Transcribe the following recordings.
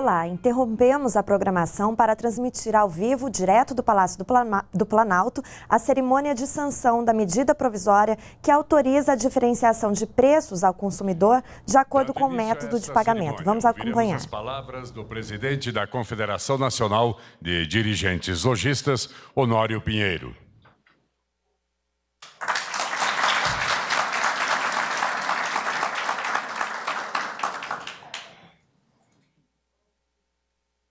Olá, interrompemos a programação para transmitir ao vivo, direto do Palácio do, Planalto, a cerimônia de sanção da medida provisória que autoriza a diferenciação de preços ao consumidor de acordo com o método de pagamento. Vamos acompanhar. As palavras do presidente da Confederação Nacional de Dirigentes Logistas, Honório Pinheiro.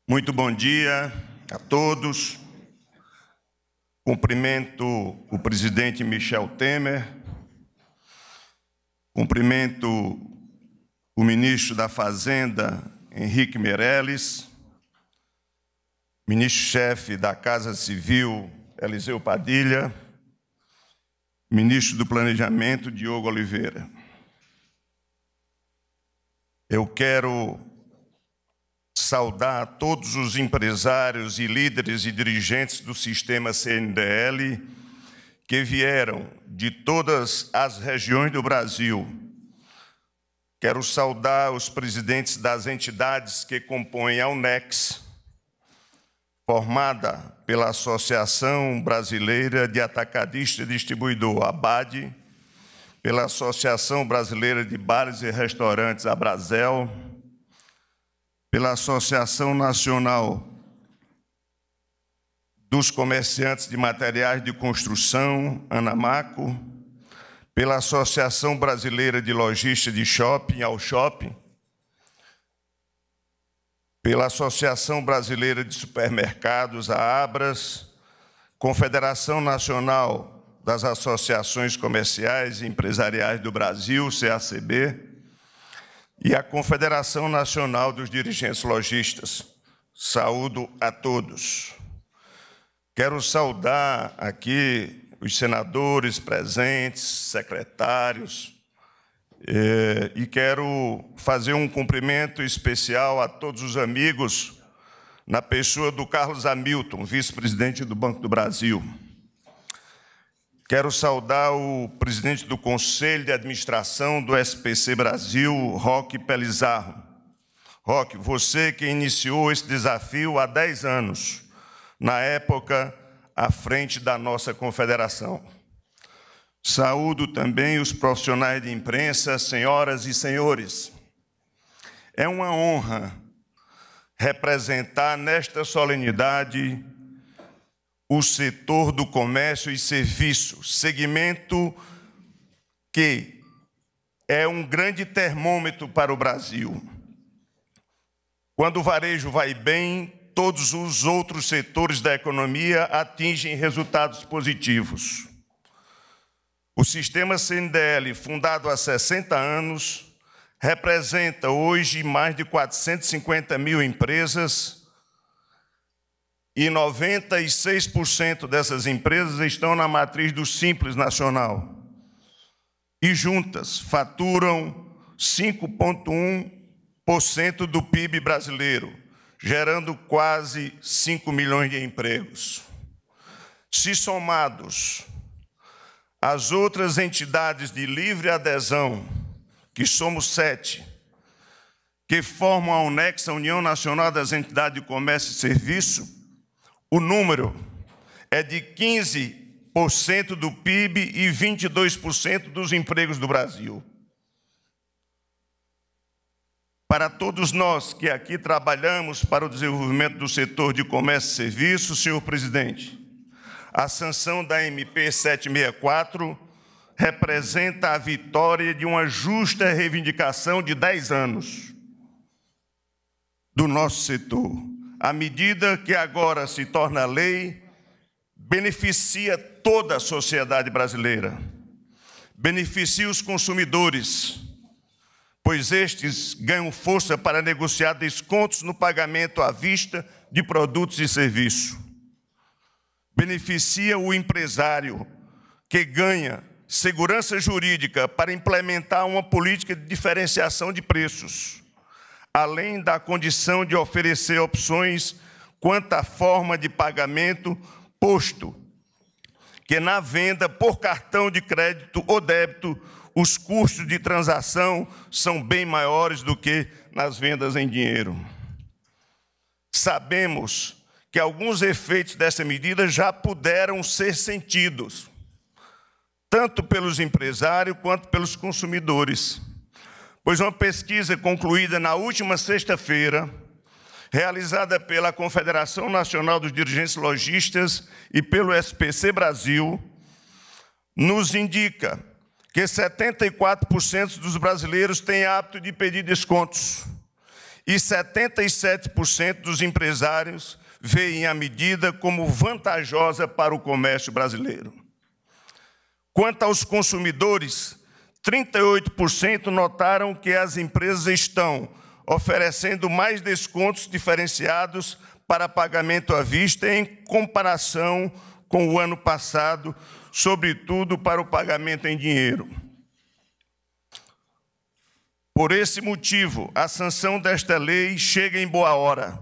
Muito bom dia a todos. Cumprimento o presidente Michel Temer. Cumprimento o ministro da Fazenda, Henrique Meirelles. Ministro-chefe da Casa Civil, Eliseu Padilha. Ministro do Planejamento, Diogo Oliveira. Eu quero saudar todos os empresários e líderes e dirigentes do sistema CNDL que vieram de todas as regiões do Brasil. Quero saudar os presidentes das entidades que compõem a UNEX, formada pela Associação Brasileira de Atacadista e Distribuidor, ABAD, pela Associação Brasileira de Bares e Restaurantes, ABRASEL pela Associação Nacional dos Comerciantes de Materiais de Construção, Anamaco, pela Associação Brasileira de Logística de Shopping, ao Shopping, pela Associação Brasileira de Supermercados, a Abras, Confederação Nacional das Associações Comerciais e Empresariais do Brasil, CACB, e a Confederação Nacional dos Dirigentes Logistas. Saúdo a todos. Quero saudar aqui os senadores presentes, secretários, eh, e quero fazer um cumprimento especial a todos os amigos, na pessoa do Carlos Hamilton, vice-presidente do Banco do Brasil. Quero saudar o presidente do Conselho de Administração do SPC Brasil, Roque Pelizarro. Roque, você que iniciou esse desafio há 10 anos, na época à frente da nossa confederação. Saúdo também os profissionais de imprensa, senhoras e senhores. É uma honra representar nesta solenidade o setor do comércio e serviço, segmento que é um grande termômetro para o Brasil. Quando o varejo vai bem, todos os outros setores da economia atingem resultados positivos. O sistema CNDL, fundado há 60 anos, representa hoje mais de 450 mil empresas e 96% dessas empresas estão na matriz do Simples Nacional. E juntas faturam 5,1% do PIB brasileiro, gerando quase 5 milhões de empregos. Se somados as outras entidades de livre adesão, que somos sete, que formam a UNEX, a União Nacional das Entidades de Comércio e Serviço, o número é de 15% do PIB e 22% dos empregos do Brasil. Para todos nós que aqui trabalhamos para o desenvolvimento do setor de comércio e serviços, senhor presidente, a sanção da MP 764 representa a vitória de uma justa reivindicação de 10 anos do nosso setor a medida que agora se torna lei, beneficia toda a sociedade brasileira, beneficia os consumidores, pois estes ganham força para negociar descontos no pagamento à vista de produtos e serviços. Beneficia o empresário, que ganha segurança jurídica para implementar uma política de diferenciação de preços além da condição de oferecer opções quanto à forma de pagamento, posto que na venda por cartão de crédito ou débito, os custos de transação são bem maiores do que nas vendas em dinheiro. Sabemos que alguns efeitos dessa medida já puderam ser sentidos, tanto pelos empresários quanto pelos consumidores pois uma pesquisa concluída na última sexta-feira, realizada pela Confederação Nacional dos Dirigentes Logistas e pelo SPC Brasil, nos indica que 74% dos brasileiros têm hábito de pedir descontos e 77% dos empresários veem a medida como vantajosa para o comércio brasileiro. Quanto aos consumidores, 38% notaram que as empresas estão oferecendo mais descontos diferenciados para pagamento à vista em comparação com o ano passado, sobretudo para o pagamento em dinheiro. Por esse motivo, a sanção desta lei chega em boa hora,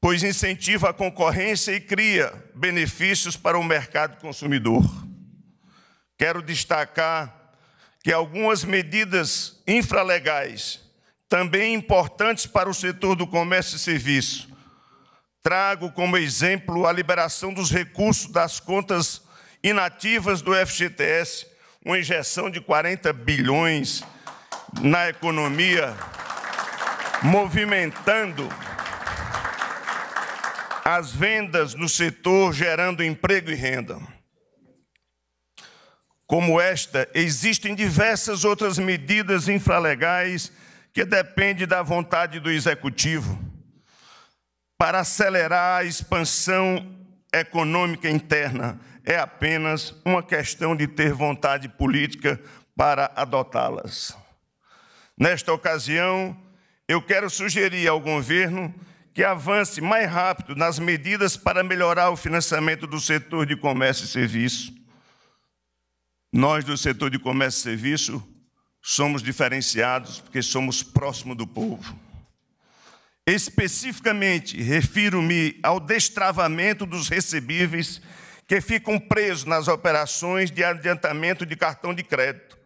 pois incentiva a concorrência e cria benefícios para o mercado consumidor quero destacar que algumas medidas infralegais, também importantes para o setor do comércio e serviço, trago como exemplo a liberação dos recursos das contas inativas do FGTS, uma injeção de 40 bilhões na economia, movimentando as vendas no setor, gerando emprego e renda como esta, existem diversas outras medidas infralegais que dependem da vontade do executivo para acelerar a expansão econômica interna. É apenas uma questão de ter vontade política para adotá-las. Nesta ocasião, eu quero sugerir ao governo que avance mais rápido nas medidas para melhorar o financiamento do setor de comércio e serviço nós do setor de comércio e serviço somos diferenciados porque somos próximo do povo. Especificamente, refiro-me ao destravamento dos recebíveis que ficam presos nas operações de adiantamento de cartão de crédito.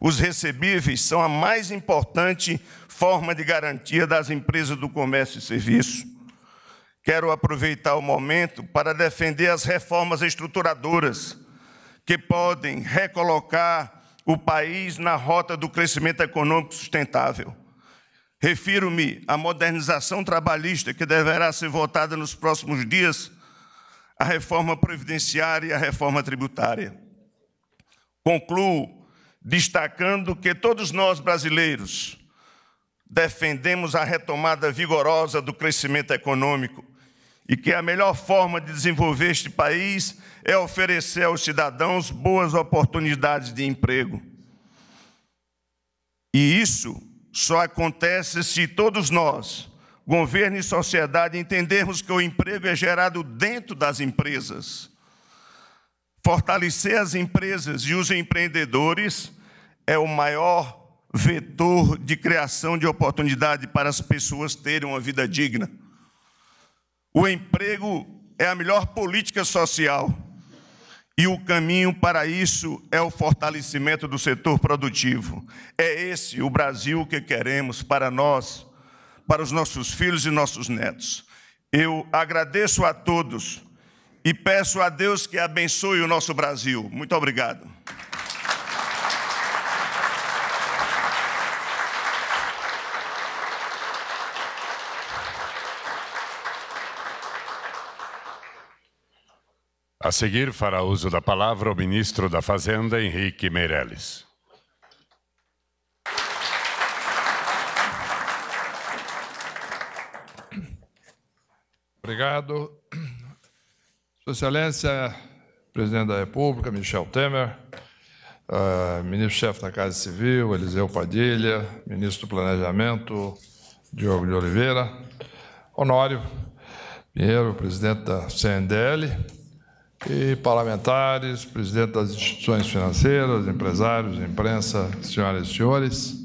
Os recebíveis são a mais importante forma de garantia das empresas do comércio e serviço. Quero aproveitar o momento para defender as reformas estruturadoras que podem recolocar o país na rota do crescimento econômico sustentável. Refiro-me à modernização trabalhista que deverá ser votada nos próximos dias, à reforma previdenciária e à reforma tributária. Concluo destacando que todos nós brasileiros defendemos a retomada vigorosa do crescimento econômico, e que a melhor forma de desenvolver este país é oferecer aos cidadãos boas oportunidades de emprego. E isso só acontece se todos nós, governo e sociedade, entendermos que o emprego é gerado dentro das empresas. Fortalecer as empresas e os empreendedores é o maior vetor de criação de oportunidade para as pessoas terem uma vida digna. O emprego é a melhor política social. E o caminho para isso é o fortalecimento do setor produtivo. É esse o Brasil que queremos para nós, para os nossos filhos e nossos netos. Eu agradeço a todos e peço a Deus que abençoe o nosso Brasil. Muito obrigado. A seguir, fará uso da palavra o ministro da Fazenda, Henrique Meirelles. Obrigado. Sua Excelência, Presidente da República, Michel Temer, uh, Ministro-Chefe da Casa Civil, Eliseu Padilha, Ministro do Planejamento, Diogo de Oliveira, Honório Pinheiro, Presidente da CNDL, e parlamentares, presidente das instituições financeiras, empresários, imprensa, senhoras e senhores.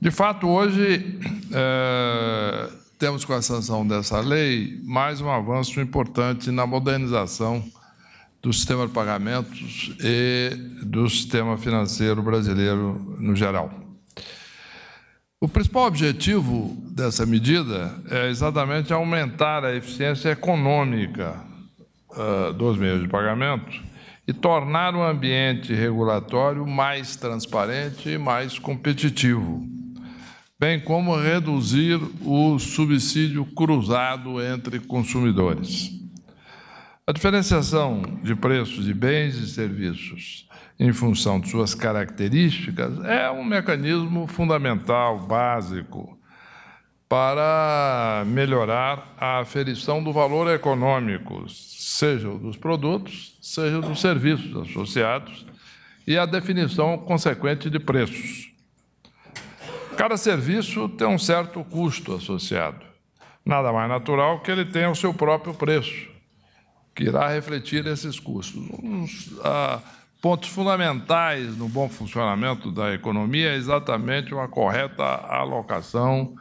De fato, hoje é, temos com a sanção dessa lei mais um avanço importante na modernização do sistema de pagamentos e do sistema financeiro brasileiro no geral. O principal objetivo dessa medida é exatamente aumentar a eficiência econômica ah, dos meios de pagamento e tornar o ambiente regulatório mais transparente e mais competitivo, bem como reduzir o subsídio cruzado entre consumidores. A diferenciação de preços de bens e serviços em função de suas características é um mecanismo fundamental, básico, para melhorar a aferição do valor econômico, seja dos produtos, seja dos serviços associados, e a definição consequente de preços. Cada serviço tem um certo custo associado. Nada mais natural que ele tenha o seu próprio preço, que irá refletir esses custos. Um dos ah, pontos fundamentais no bom funcionamento da economia é exatamente uma correta alocação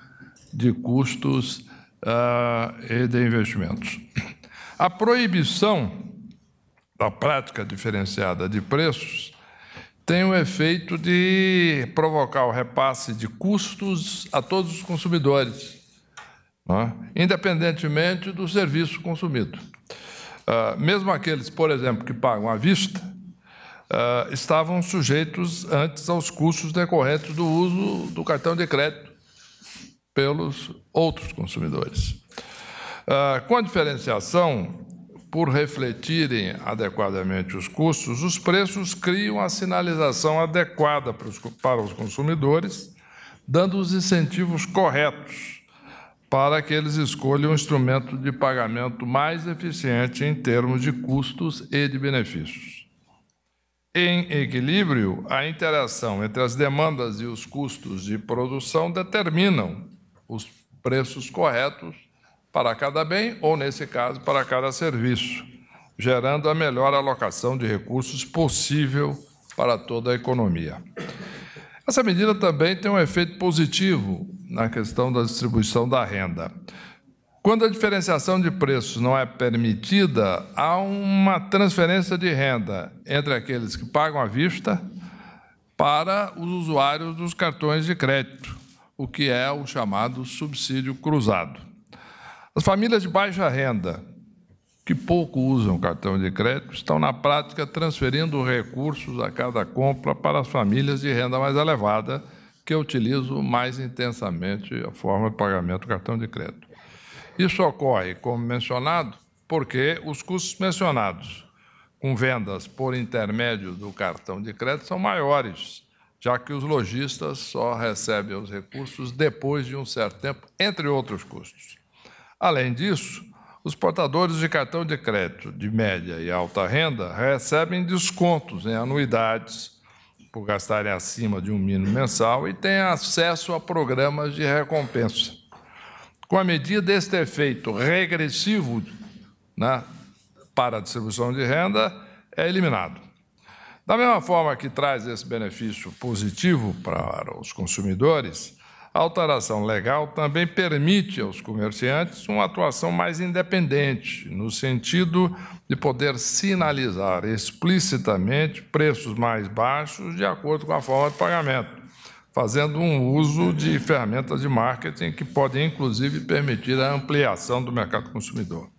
de custos uh, e de investimentos. A proibição da prática diferenciada de preços tem o efeito de provocar o repasse de custos a todos os consumidores, né? independentemente do serviço consumido. Uh, mesmo aqueles, por exemplo, que pagam à vista, uh, estavam sujeitos antes aos custos decorrentes do uso do cartão de crédito pelos outros consumidores. Ah, com a diferenciação, por refletirem adequadamente os custos, os preços criam a sinalização adequada para os, para os consumidores, dando os incentivos corretos para que eles escolham o instrumento de pagamento mais eficiente em termos de custos e de benefícios. Em equilíbrio, a interação entre as demandas e os custos de produção determinam os preços corretos para cada bem ou, nesse caso, para cada serviço, gerando a melhor alocação de recursos possível para toda a economia. Essa medida também tem um efeito positivo na questão da distribuição da renda. Quando a diferenciação de preços não é permitida, há uma transferência de renda entre aqueles que pagam à vista para os usuários dos cartões de crédito, o que é o chamado subsídio cruzado. As famílias de baixa renda, que pouco usam cartão de crédito, estão na prática transferindo recursos a cada compra para as famílias de renda mais elevada, que utilizam mais intensamente a forma de pagamento do cartão de crédito. Isso ocorre, como mencionado, porque os custos mencionados com vendas por intermédio do cartão de crédito são maiores já que os lojistas só recebem os recursos depois de um certo tempo, entre outros custos. Além disso, os portadores de cartão de crédito de média e alta renda recebem descontos em anuidades por gastarem acima de um mínimo mensal e têm acesso a programas de recompensa. Com a medida deste efeito regressivo né, para a distribuição de renda, é eliminado. Da mesma forma que traz esse benefício positivo para os consumidores, a alteração legal também permite aos comerciantes uma atuação mais independente, no sentido de poder sinalizar explicitamente preços mais baixos de acordo com a forma de pagamento, fazendo um uso de ferramentas de marketing que podem, inclusive, permitir a ampliação do mercado consumidor.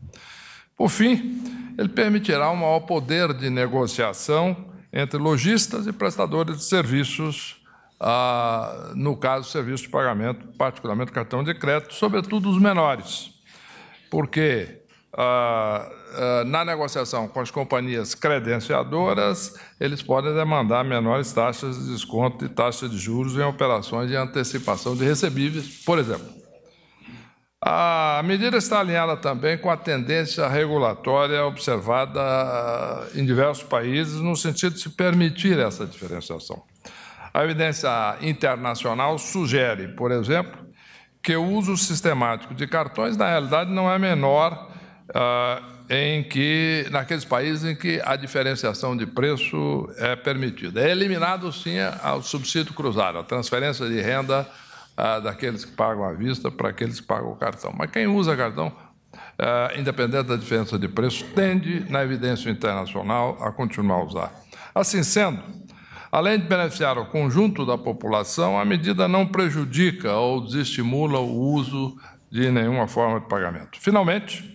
Por fim, ele permitirá um maior poder de negociação entre lojistas e prestadores de serviços, ah, no caso, serviço de pagamento, particularmente cartão de crédito, sobretudo os menores. Porque ah, ah, na negociação com as companhias credenciadoras, eles podem demandar menores taxas de desconto e taxas de juros em operações de antecipação de recebíveis, por exemplo. A medida está alinhada também com a tendência regulatória observada ah, em diversos países, no sentido de se permitir essa diferenciação. A evidência internacional sugere, por exemplo, que o uso sistemático de cartões, na realidade, não é menor uh, em que, naqueles países em que a diferenciação de preço é permitida. É eliminado, sim, o subsídio cruzado, a transferência de renda cruzada ah, daqueles que pagam à vista para aqueles que pagam o cartão. Mas quem usa cartão, ah, independente da diferença de preço, tende, na evidência internacional, a continuar a usar. Assim sendo, além de beneficiar o conjunto da população, a medida não prejudica ou desestimula o uso de nenhuma forma de pagamento. Finalmente,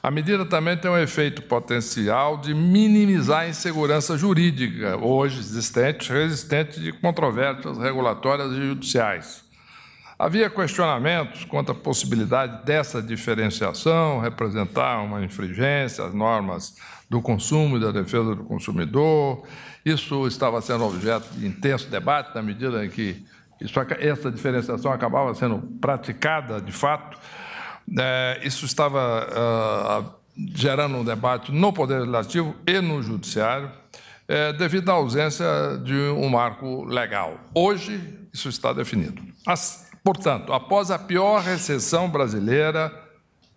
a medida também tem um efeito potencial de minimizar a insegurança jurídica, hoje existente, resistente de controvérsias regulatórias e judiciais, Havia questionamentos quanto à possibilidade dessa diferenciação representar uma infringência às normas do consumo e da defesa do consumidor. Isso estava sendo objeto de intenso debate, na medida em que isso, essa diferenciação acabava sendo praticada de fato. É, isso estava uh, gerando um debate no Poder Legislativo e no Judiciário, é, devido à ausência de um marco legal. Hoje, isso está definido. As Portanto, após a pior recessão brasileira,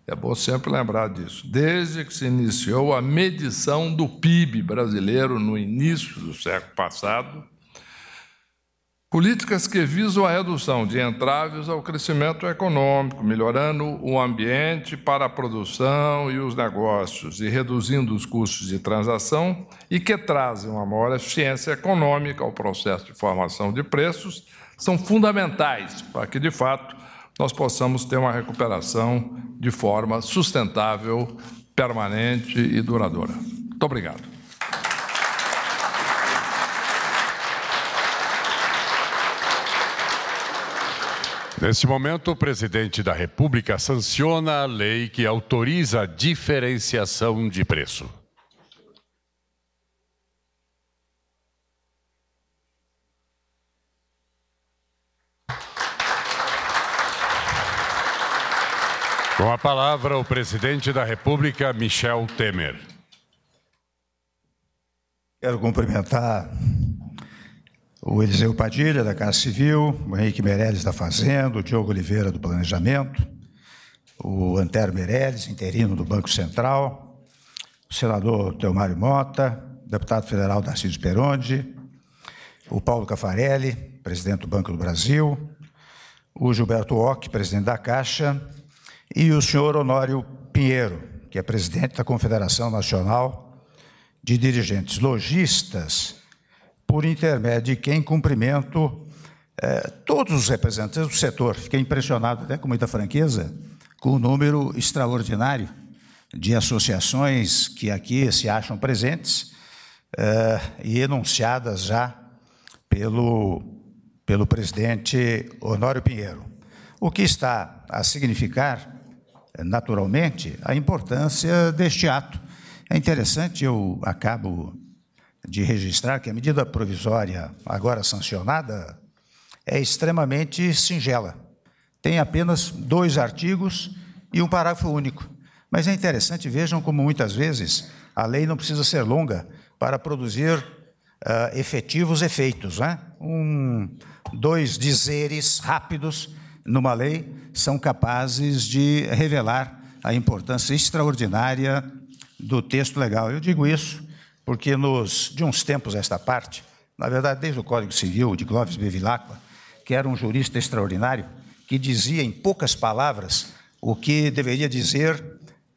é bom sempre lembrar disso, desde que se iniciou a medição do PIB brasileiro no início do século passado, políticas que visam a redução de entraves ao crescimento econômico, melhorando o ambiente para a produção e os negócios e reduzindo os custos de transação e que trazem uma maior eficiência econômica ao processo de formação de preços são fundamentais para que, de fato, nós possamos ter uma recuperação de forma sustentável, permanente e duradoura. Muito obrigado. Neste momento, o presidente da República sanciona a lei que autoriza a diferenciação de preço. Com a palavra, o presidente da República, Michel Temer. Quero cumprimentar o Eliseu Padilha, da Casa Civil, o Henrique Meirelles, da Fazenda, o Diogo Oliveira, do Planejamento, o Antero Meirelles, interino do Banco Central, o senador Teomário Mota, deputado federal Darcísio Peronde, o Paulo Cafarelli, presidente do Banco do Brasil, o Gilberto Ock, presidente da Caixa, e o senhor Honório Pinheiro, que é presidente da Confederação Nacional de Dirigentes Logistas, por intermédio de quem cumprimento eh, todos os representantes do setor. Fiquei impressionado, até com muita franqueza, com o número extraordinário de associações que aqui se acham presentes eh, e enunciadas já pelo, pelo presidente Honório Pinheiro. O que está a significar naturalmente, a importância deste ato. É interessante, eu acabo de registrar que a medida provisória agora sancionada é extremamente singela. Tem apenas dois artigos e um parágrafo único. Mas é interessante, vejam como muitas vezes a lei não precisa ser longa para produzir uh, efetivos efeitos. Né? Um, dois dizeres rápidos numa lei são capazes de revelar a importância extraordinária do texto legal. Eu digo isso porque nos, de uns tempos a esta parte, na verdade desde o Código Civil de Glóvis Bevilacqua, que era um jurista extraordinário, que dizia em poucas palavras o que deveria dizer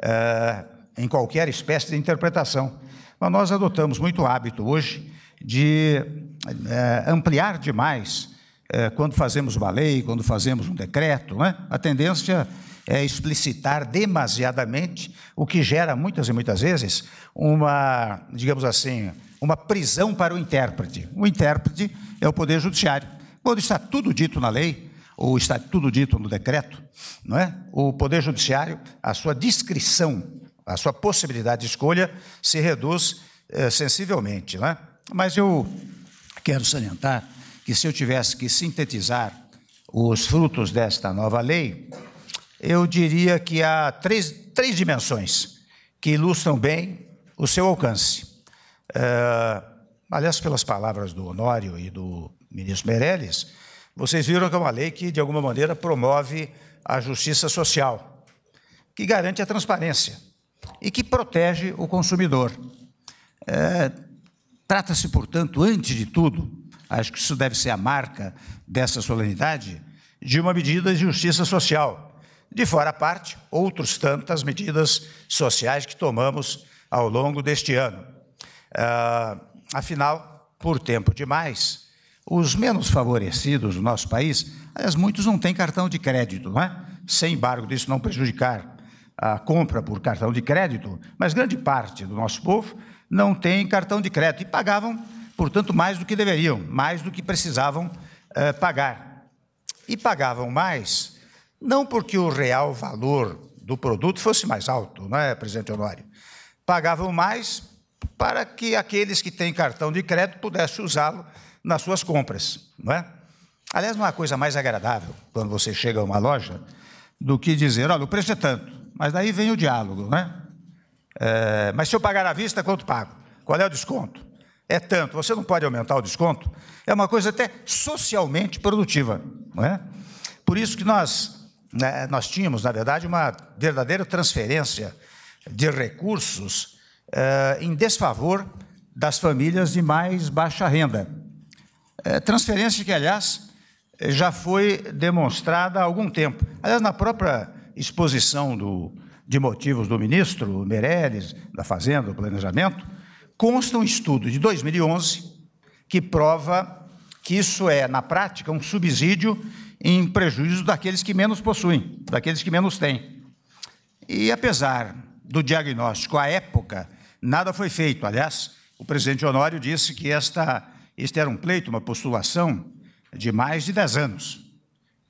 eh, em qualquer espécie de interpretação. Mas nós adotamos muito hábito hoje de eh, ampliar demais é, quando fazemos uma lei, quando fazemos um decreto, né? a tendência é explicitar demasiadamente, o que gera muitas e muitas vezes uma, digamos assim, uma prisão para o intérprete. O intérprete é o poder judiciário. Quando está tudo dito na lei, ou está tudo dito no decreto, não é? O poder judiciário, a sua discrição, a sua possibilidade de escolha se reduz é, sensivelmente, não é? Mas eu quero salientar que se eu tivesse que sintetizar os frutos desta nova lei, eu diria que há três, três dimensões que ilustram bem o seu alcance. Uh, aliás, pelas palavras do Honório e do ministro Meirelles, vocês viram que é uma lei que, de alguma maneira, promove a justiça social, que garante a transparência e que protege o consumidor. É, Trata-se, portanto, antes de tudo, acho que isso deve ser a marca dessa solenidade, de uma medida de justiça social. De fora a parte, outros tantas medidas sociais que tomamos ao longo deste ano. Ah, afinal, por tempo demais, os menos favorecidos do nosso país, aliás, muitos não têm cartão de crédito, não é? Sem embargo disso não prejudicar a compra por cartão de crédito, mas grande parte do nosso povo não tem cartão de crédito e pagavam portanto, mais do que deveriam, mais do que precisavam eh, pagar. E pagavam mais, não porque o real valor do produto fosse mais alto, não é, presidente Honório? Pagavam mais para que aqueles que têm cartão de crédito pudessem usá-lo nas suas compras, não é? Aliás, não há coisa mais agradável quando você chega a uma loja do que dizer, olha, o preço é tanto, mas daí vem o diálogo, né? É, eh, mas se eu pagar à vista, quanto pago? Qual é o desconto? é tanto, você não pode aumentar o desconto, é uma coisa até socialmente produtiva, não é? Por isso que nós, né, nós tínhamos, na verdade, uma verdadeira transferência de recursos eh, em desfavor das famílias de mais baixa renda. Eh, transferência que, aliás, já foi demonstrada há algum tempo. Aliás, na própria exposição do, de motivos do ministro Meirelles, da Fazenda, do Planejamento, consta um estudo de 2011 que prova que isso é, na prática, um subsídio em prejuízo daqueles que menos possuem, daqueles que menos têm. E apesar do diagnóstico à época, nada foi feito. Aliás, o presidente Honório disse que esta, este era um pleito, uma postulação de mais de 10 anos.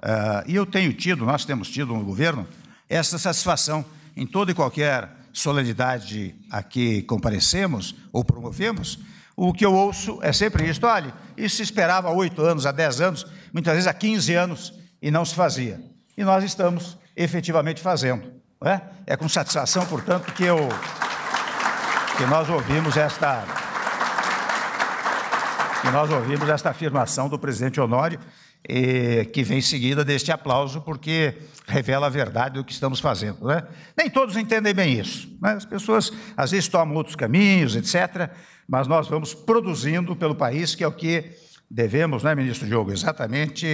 Uh, e eu tenho tido, nós temos tido no governo, essa satisfação em todo e qualquer solenidade a que comparecemos ou promovemos, o que eu ouço é sempre isto: olha, isso se esperava há oito anos, há dez anos, muitas vezes há quinze anos, e não se fazia. E nós estamos efetivamente fazendo. É? é? com satisfação, portanto, que, eu, que nós ouvimos esta que nós ouvimos esta afirmação do presidente Honório que vem em seguida deste aplauso, porque revela a verdade do que estamos fazendo. Né? Nem todos entendem bem isso. Né? As pessoas às vezes tomam outros caminhos, etc., mas nós vamos produzindo pelo país, que é o que devemos, né, ministro Diogo, exatamente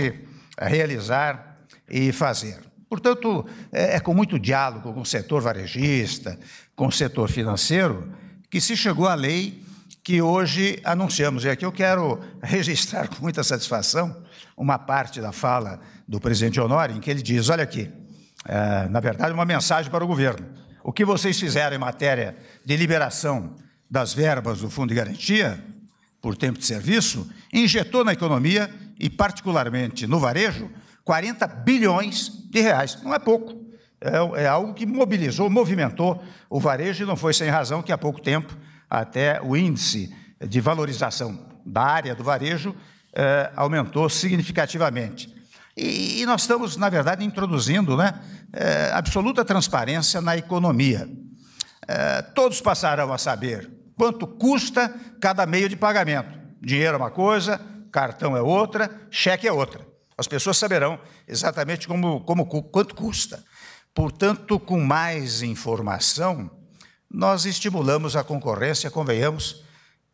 eh, realizar e fazer. Portanto, é, é com muito diálogo com o setor varejista, com o setor financeiro, que se chegou à lei que hoje anunciamos. E aqui eu quero registrar com muita satisfação uma parte da fala do presidente Honório, em que ele diz: olha aqui, é, na verdade, uma mensagem para o governo. O que vocês fizeram em matéria de liberação das verbas do Fundo de Garantia por tempo de serviço injetou na economia e, particularmente no varejo, 40 bilhões de reais. Não é pouco. É, é algo que mobilizou, movimentou o varejo e não foi sem razão que há pouco tempo até o índice de valorização da área do varejo eh, aumentou significativamente. E, e, nós estamos, na verdade, introduzindo né, eh, absoluta transparência na economia. Eh, todos passarão a saber quanto custa cada meio de pagamento. Dinheiro é uma coisa, cartão é outra, cheque é outra. As pessoas saberão exatamente como, como quanto custa. Portanto, com mais informação, nós estimulamos a concorrência, convenhamos,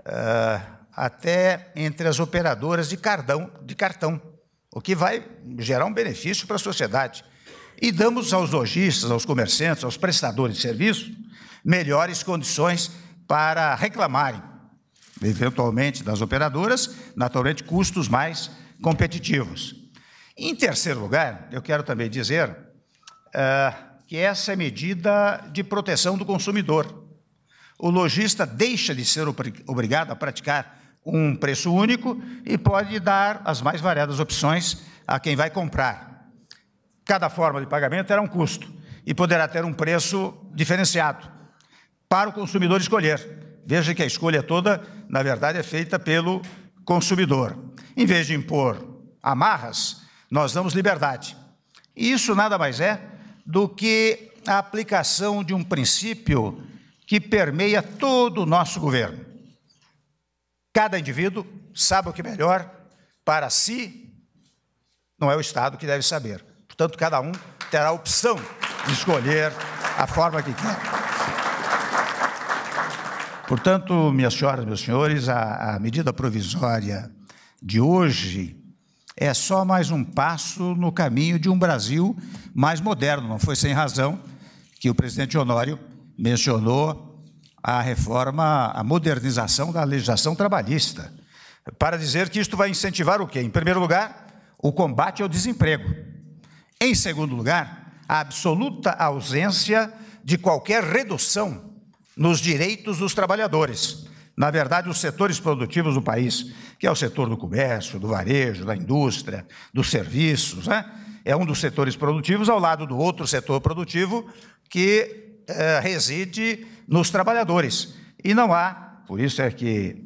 ah, até entre as operadoras de cartão, de cartão, o que vai gerar um benefício para a sociedade. E damos aos lojistas, aos comerciantes, aos prestadores de serviço, melhores condições para reclamarem, eventualmente das operadoras, naturalmente custos mais competitivos. Em terceiro lugar, eu quero também dizer uh, que essa é medida de proteção do consumidor. O lojista deixa de ser obrigado a praticar um preço único e pode dar as mais variadas opções a quem vai comprar. Cada forma de pagamento terá um custo e poderá ter um preço diferenciado para o consumidor escolher. Veja que a escolha toda, na verdade, é feita pelo consumidor. Em vez de impor amarras, nós damos liberdade. E isso nada mais é do que a aplicação de um princípio que permeia todo o nosso governo. Cada indivíduo sabe o que é melhor para si, não é o Estado que deve saber. Portanto, cada um terá a opção de escolher a forma que quer. Portanto, minhas senhoras, meus senhores, a, a medida provisória de hoje é só mais um passo no caminho de um Brasil mais moderno. Não foi sem razão que o presidente Honório mencionou a reforma, a modernização da legislação trabalhista, para dizer que isto vai incentivar o quê? Em primeiro lugar, o combate ao desemprego. Em segundo lugar, a absoluta ausência de qualquer redução nos direitos dos trabalhadores na verdade, os setores produtivos do país, que é o setor do comércio, do varejo, da indústria, dos serviços, né? é um dos setores produtivos ao lado do outro setor produtivo que eh, reside nos trabalhadores. E não há, por isso é que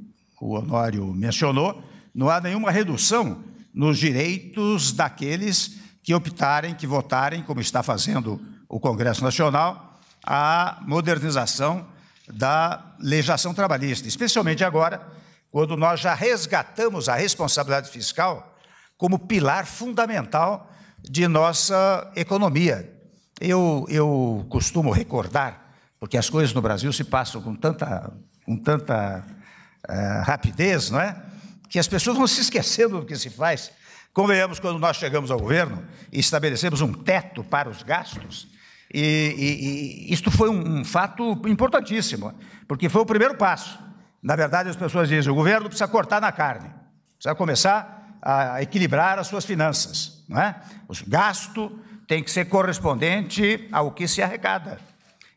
o Honório mencionou, não há nenhuma redução nos direitos daqueles que optarem, que votarem, como está fazendo o Congresso Nacional, a modernização da legislação trabalhista, especialmente agora, quando nós já resgatamos a responsabilidade fiscal como pilar fundamental de nossa economia. Eu, eu costumo recordar, porque as coisas no Brasil se passam com tanta, com tanta eh, rapidez, não é? Que as pessoas vão se esquecendo do que se faz. Convenhamos, quando nós chegamos ao governo e estabelecemos um teto para os gastos, e, e, e isto foi um, um fato importantíssimo, porque foi o primeiro passo. Na verdade, as pessoas dizem: o governo precisa cortar na carne, precisa começar a equilibrar as suas finanças, não é? O gasto tem que ser correspondente ao que se arrecada.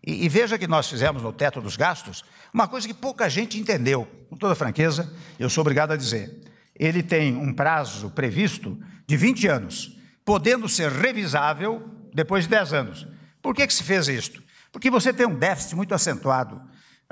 E, e, veja que nós fizemos no teto dos gastos uma coisa que pouca gente entendeu. Com toda franqueza, eu sou obrigado a dizer. Ele tem um prazo previsto de 20 anos, podendo ser revisável depois de 10 anos. Por que, que se fez isto? Porque você tem um déficit muito acentuado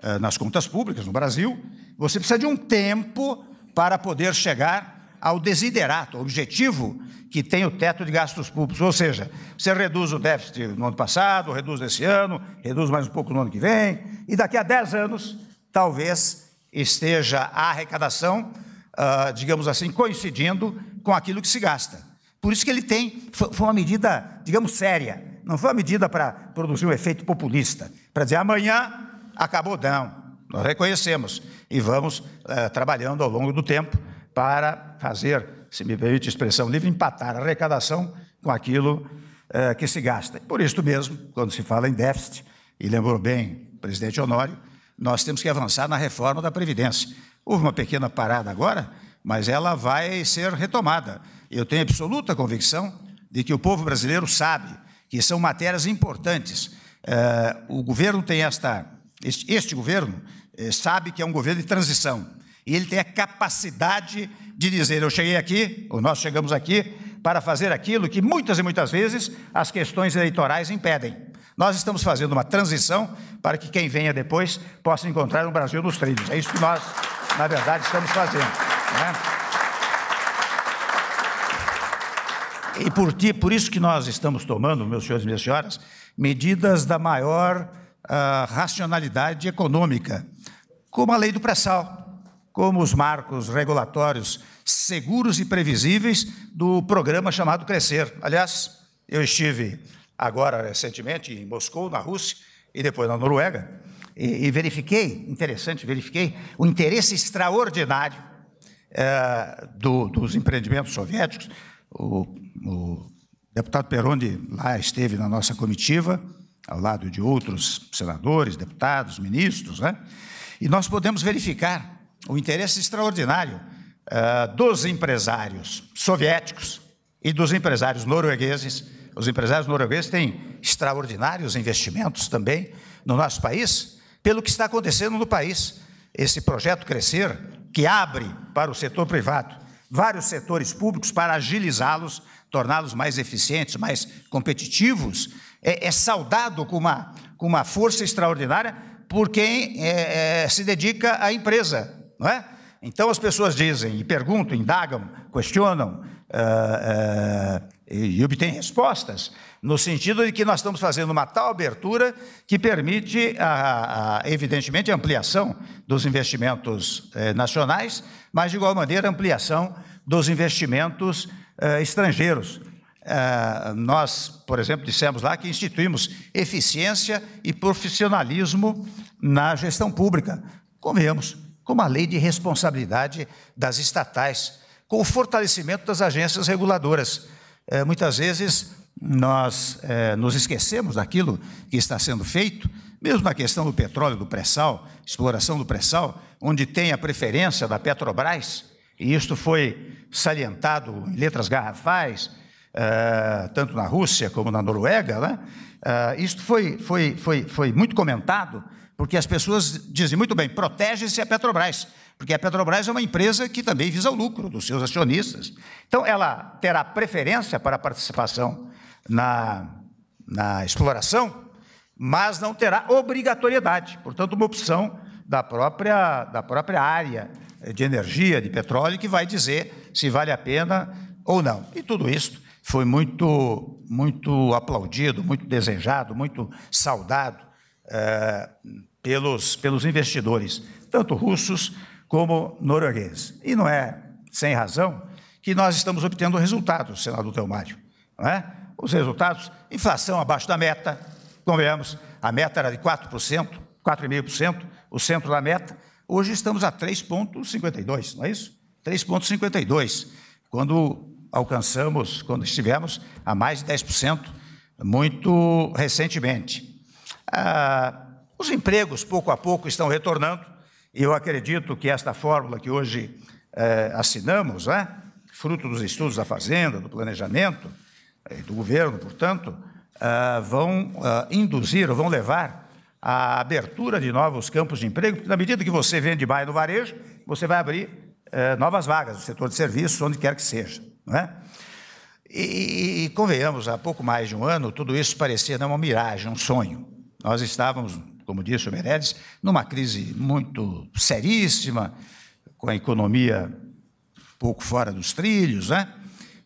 eh, nas contas públicas no Brasil, você precisa de um tempo para poder chegar ao desiderato, ao objetivo que tem o teto de gastos públicos. Ou seja, você reduz o déficit no ano passado, reduz esse ano, reduz mais um pouco no ano que vem, e daqui a 10 anos, talvez esteja a arrecadação, ah, digamos assim, coincidindo com aquilo que se gasta. Por isso que ele tem, foi uma medida, digamos, séria. Não foi uma medida para produzir um efeito populista, para dizer amanhã acabou, não. Nós reconhecemos e vamos é, trabalhando ao longo do tempo para fazer, se me permite a expressão livre, empatar a arrecadação com aquilo é, que se gasta. Por isso mesmo, quando se fala em déficit, e lembrou bem o presidente Honório, nós temos que avançar na reforma da Previdência. Houve uma pequena parada agora, mas ela vai ser retomada. Eu tenho absoluta convicção de que o povo brasileiro sabe que são matérias importantes. Eh, o governo tem esta. Este, governo eh, sabe que é um governo de transição. E ele tem a capacidade de dizer: eu cheguei aqui, ou nós chegamos aqui, para fazer aquilo que muitas e muitas vezes as questões eleitorais impedem. Nós estamos fazendo uma transição para que quem venha depois possa encontrar o um Brasil nos trilhos. É isso que nós, na verdade, estamos fazendo. Né? E por ti, por isso que nós estamos tomando, meus senhores e minhas senhoras, medidas da maior uh, racionalidade econômica, como a lei do pré-sal, como os marcos regulatórios seguros e previsíveis do programa chamado Crescer. Aliás, eu estive agora recentemente em Moscou, na Rússia, e depois na Noruega, e, e verifiquei, interessante, verifiquei o interesse extraordinário é, do, dos empreendimentos soviéticos. O o deputado Peroni lá esteve na nossa comitiva, ao lado de outros senadores, deputados, ministros, né? e nós podemos verificar o interesse extraordinário uh, dos empresários soviéticos e dos empresários noruegueses. Os empresários noruegueses têm extraordinários investimentos também no nosso país, pelo que está acontecendo no país. Esse projeto Crescer, que abre para o setor privado vários setores públicos para agilizá-los torná-los mais eficientes, mais competitivos, é, é, saudado com uma, com uma força extraordinária por quem é, é se dedica à empresa, não é? Então as pessoas dizem e perguntam, indagam, questionam uh, uh, e, e obtêm respostas, no sentido de que nós estamos fazendo uma tal abertura que permite, a, a, evidentemente, a ampliação dos investimentos eh, nacionais, mas de igual maneira a ampliação dos investimentos uh, estrangeiros. Uh, nós, por exemplo, dissemos lá que instituímos eficiência e profissionalismo na gestão pública. Convenhamos, com a lei de responsabilidade das estatais, com o fortalecimento das agências reguladoras. Eh, muitas vezes nós nos esquecemos daquilo que está sendo feito, mesmo na questão do petróleo, do pré-sal, exploração do pré-sal, onde tem a preferência da Petrobras, e isto foi salientado em letras garrafais, uh, tanto na Rússia como na Noruega, né? Uh, isto foi, foi, foi, foi muito comentado, porque as pessoas dizem muito bem, protege-se a Petrobras, porque a Petrobras é uma empresa que também visa o lucro dos seus acionistas. Então, ela terá preferência para a participação na, na exploração, mas não terá obrigatoriedade, portanto, uma opção da própria, da própria área de energia, de petróleo, que vai dizer se vale a pena ou não. E tudo isso foi muito, muito aplaudido, muito desejado, muito saudado é, pelos, pelos investidores, tanto russos como noruegueses. E não é sem razão que nós estamos obtendo resultados, senador Teomário. Não é? Os resultados, inflação abaixo da meta, convenhamos, a meta era de 4%, 4,5%, o centro da meta, Hoje estamos a 3,52, não é isso? 3,52. Quando alcançamos, quando estivemos a mais de 10% muito recentemente. Ah, os empregos, pouco a pouco, estão retornando, e eu acredito que esta fórmula que hoje eh, assinamos, né, fruto dos estudos da Fazenda, do planejamento, eh, do governo, portanto, ah, vão ah, induzir, vão levar a abertura de novos campos de emprego, porque na medida que você vende mais no varejo, você vai abrir eh, novas vagas no setor de serviços, onde quer que seja. Não é? E, e, convenhamos, há pouco mais de um ano, tudo isso parecia não, uma miragem, um sonho. Nós estávamos, como disse o meredes numa crise muito seríssima, com a economia pouco fora dos trilhos, né?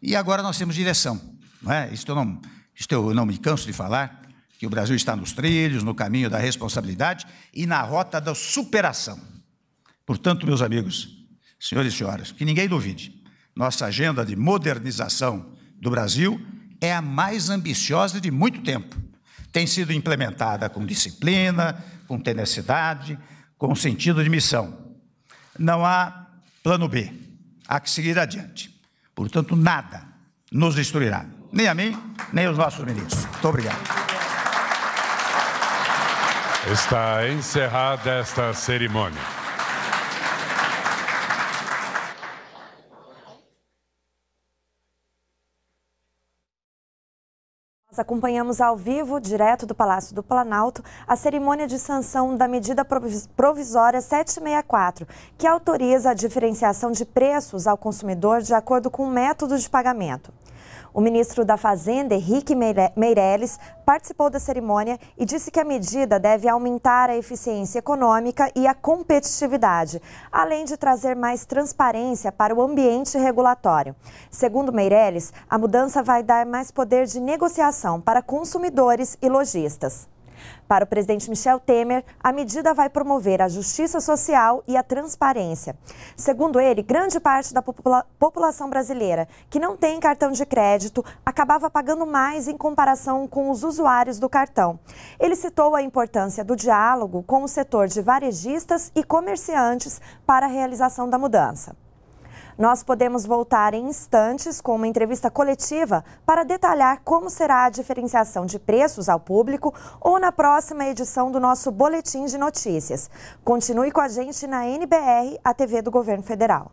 e agora nós temos direção. Não é? Isso eu não, isto eu não me canso de falar, que o Brasil está nos trilhos, no caminho da responsabilidade e na rota da superação. Portanto, meus amigos, senhores e senhoras, que ninguém duvide, nossa agenda de modernização do Brasil é a mais ambiciosa de muito tempo. Tem sido implementada com disciplina, com tenacidade, com sentido de missão. Não há plano B. Há que seguir adiante. Portanto, nada nos destruirá. Nem a mim, nem os nossos ministros. Muito obrigado. Está encerrada esta cerimônia. Nós acompanhamos ao vivo, direto do Palácio do Planalto, a cerimônia de sanção da medida provisória 764, que autoriza a diferenciação de preços ao consumidor de acordo com o método de pagamento. O ministro da Fazenda, Henrique Meirelles, participou da cerimônia e disse que a medida deve aumentar a eficiência econômica e a competitividade, além de trazer mais transparência para o ambiente regulatório. Segundo Meirelles, a mudança vai dar mais poder de negociação para consumidores e lojistas. Para o presidente Michel Temer, a medida vai promover a justiça social e a transparência. Segundo ele, grande parte da popula população brasileira que não tem cartão de crédito acabava pagando mais em comparação com os usuários do cartão. Ele citou a importância do diálogo com o setor de varejistas e comerciantes para a realização da mudança. Nós podemos voltar em instantes com uma entrevista coletiva para detalhar como será a diferenciação de preços ao público ou na próxima edição do nosso Boletim de Notícias. Continue com a gente na NBR, a TV do Governo Federal.